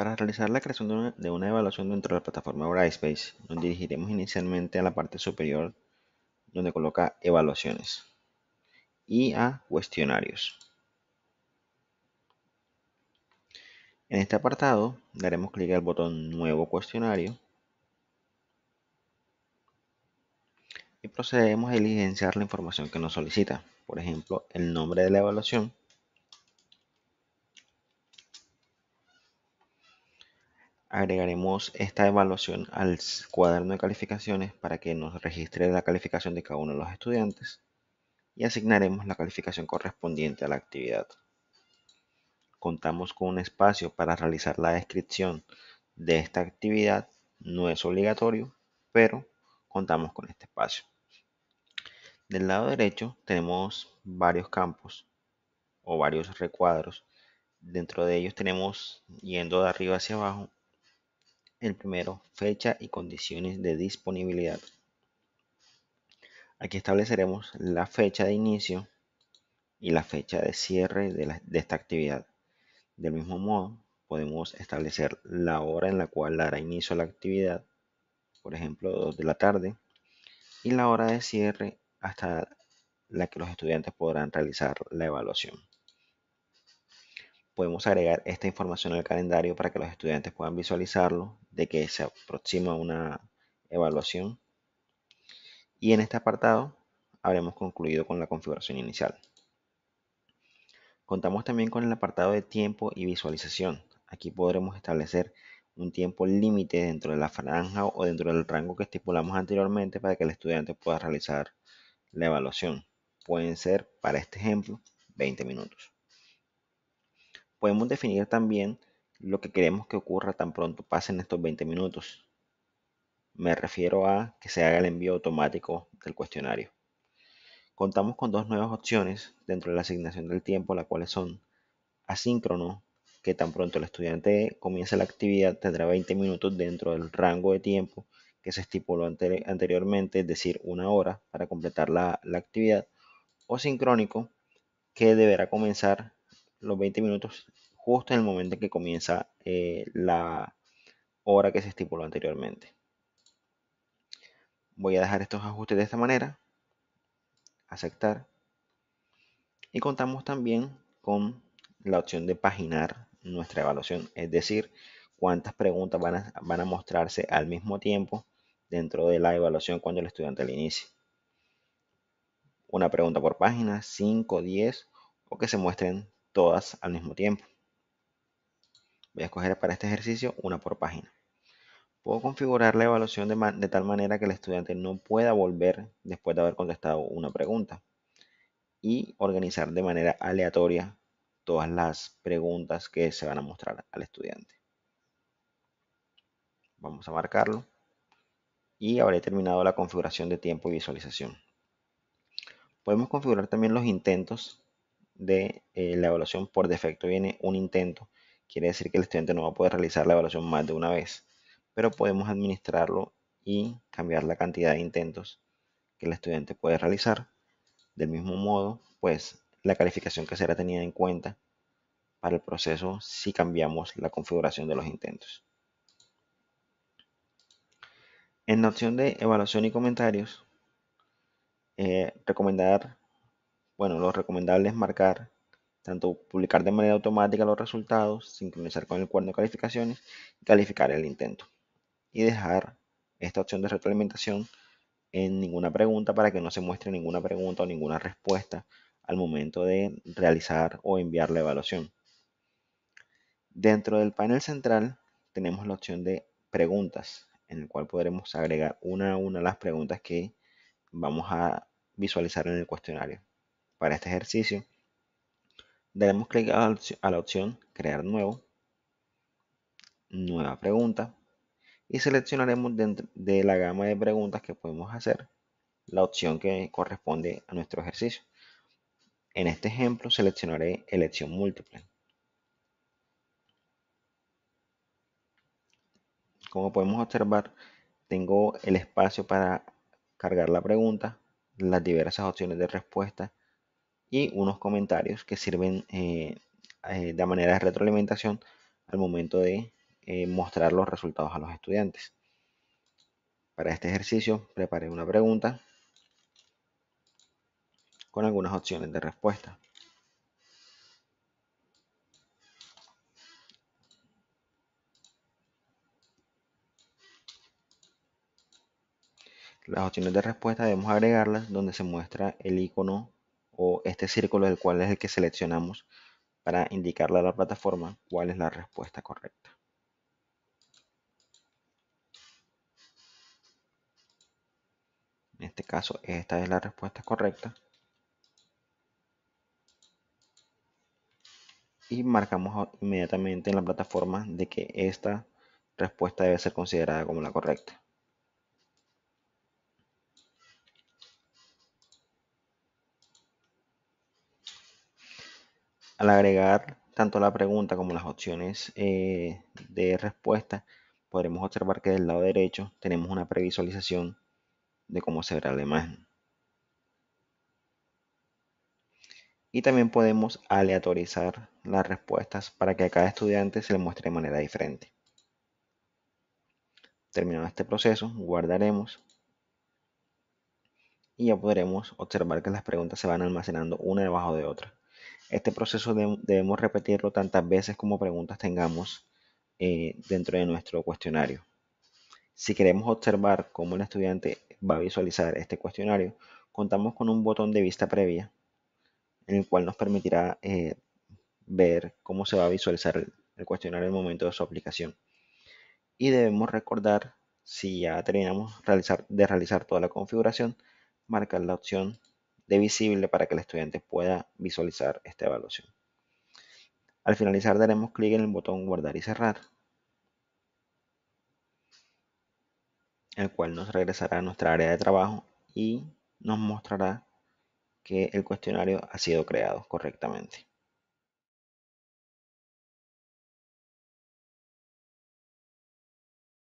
Para realizar la creación de una, evaluación dentro de la plataforma Brightspace, nos dirigiremos inicialmente a la parte superior donde coloca evaluaciones y a cuestionarios. En este apartado daremos clic al botón Nuevo cuestionario y procedemos a diligenciar la información que nos solicita, por ejemplo, el nombre de la evaluación, agregaremos esta evaluación al cuaderno de calificaciones para que nos registre la calificación de cada uno de los estudiantes y asignaremos la calificación correspondiente a la actividad. Contamos con un espacio para realizar la descripción de esta actividad, no es obligatorio, pero contamos con este espacio. Del lado derecho tenemos varios campos o varios recuadros. Dentro de ellos tenemos, yendo de arriba hacia abajo, el primero, fecha y condiciones de disponibilidad. Aquí estableceremos la fecha de inicio y la fecha de cierre de, esta actividad. Del mismo modo, podemos establecer la hora en la cual dará inicio la actividad, por ejemplo, 2 de la tarde, y la hora de cierre hasta la que los estudiantes podrán realizar la evaluación podemos agregar esta información al calendario para que los estudiantes puedan visualizarlo, de que se aproxima una evaluación. Y en este apartado habremos concluido con la configuración inicial. Contamos también con el apartado de tiempo y visualización. Aquí podremos establecer un tiempo límite dentro de la franja o dentro del rango que estipulamos anteriormente para que el estudiante pueda realizar la evaluación. Pueden ser, para este ejemplo, 20 minutos podemos definir también lo que queremos que ocurra tan pronto pasen estos 20 minutos. Me refiero a que se haga el envío automático del cuestionario. Contamos con dos nuevas opciones dentro de la asignación del tiempo, las cuales son asíncrono, que tan pronto el estudiante comience la actividad tendrá 20 minutos dentro del rango de tiempo que se estipuló anteriormente, es decir, una hora para completar la actividad, o sincrónico, que deberá comenzar los 20 minutos justo en el momento en que comienza eh, la hora que se estipuló anteriormente. Voy a dejar estos ajustes de esta manera. Aceptar. Y contamos también con la opción de paginar nuestra evaluación, es decir, cuántas preguntas van a, mostrarse al mismo tiempo dentro de la evaluación cuando el estudiante la inicie. Una pregunta por página, 5, 10 o que se muestren todas al mismo tiempo. Voy a escoger para este ejercicio una por página. Puedo configurar la evaluación de, tal manera que el estudiante no pueda volver después de haber contestado una pregunta y organizar de manera aleatoria todas las preguntas que se van a mostrar al estudiante. Vamos a marcarlo y habré terminado la configuración de tiempo y visualización. Podemos configurar también los intentos de eh, la evaluación, por defecto viene un intento. Quiere decir que el estudiante no va a poder realizar la evaluación más de una vez, pero podemos administrarlo y cambiar la cantidad de intentos que el estudiante puede realizar. Del mismo modo, pues la calificación que será tenida en cuenta para el proceso si cambiamos la configuración de los intentos. En la opción de evaluación y comentarios, eh, recomendar bueno, lo recomendable es marcar, tanto publicar de manera automática los resultados, sincronizar con el cuerno de calificaciones calificar el intento. Y dejar esta opción de retroalimentación en ninguna pregunta para que no se muestre ninguna pregunta o ninguna respuesta al momento de realizar o enviar la evaluación. Dentro del panel central tenemos la opción de preguntas, en el cual podremos agregar una a una las preguntas que vamos a visualizar en el cuestionario. Para este ejercicio, daremos clic a la opción Crear nuevo, Nueva pregunta y seleccionaremos dentro de la gama de preguntas que podemos hacer la opción que corresponde a nuestro ejercicio. En este ejemplo seleccionaré elección múltiple. Como podemos observar, tengo el espacio para cargar la pregunta, las diversas opciones de respuesta y unos comentarios que sirven eh, eh, de manera de retroalimentación al momento de eh, mostrar los resultados a los estudiantes. Para este ejercicio preparé una pregunta con algunas opciones de respuesta. Las opciones de respuesta debemos agregarlas donde se muestra el icono o este círculo del cual es el que seleccionamos para indicarle a la plataforma cuál es la respuesta correcta. En este caso, esta es la respuesta correcta. Y marcamos inmediatamente en la plataforma de que esta respuesta debe ser considerada como la correcta. Al agregar tanto la pregunta como las opciones eh, de respuesta, podremos observar que del lado derecho tenemos una previsualización de cómo se verá la imagen. Y también podemos aleatorizar las respuestas para que a cada estudiante se le muestre de manera diferente. Terminado este proceso, guardaremos y ya podremos observar que las preguntas se van almacenando una debajo de otra. Este proceso debemos repetirlo tantas veces como preguntas tengamos eh, dentro de nuestro cuestionario. Si queremos observar cómo el estudiante va a visualizar este cuestionario, contamos con un botón de vista previa, en el cual nos permitirá eh, ver cómo se va a visualizar el, cuestionario en el momento de su aplicación. Y debemos recordar, si ya terminamos de realizar toda la configuración, marcar la opción de visible para que el estudiante pueda visualizar esta evaluación. Al finalizar daremos clic en el botón guardar y cerrar, el cual nos regresará a nuestra área de trabajo y nos mostrará que el cuestionario ha sido creado correctamente.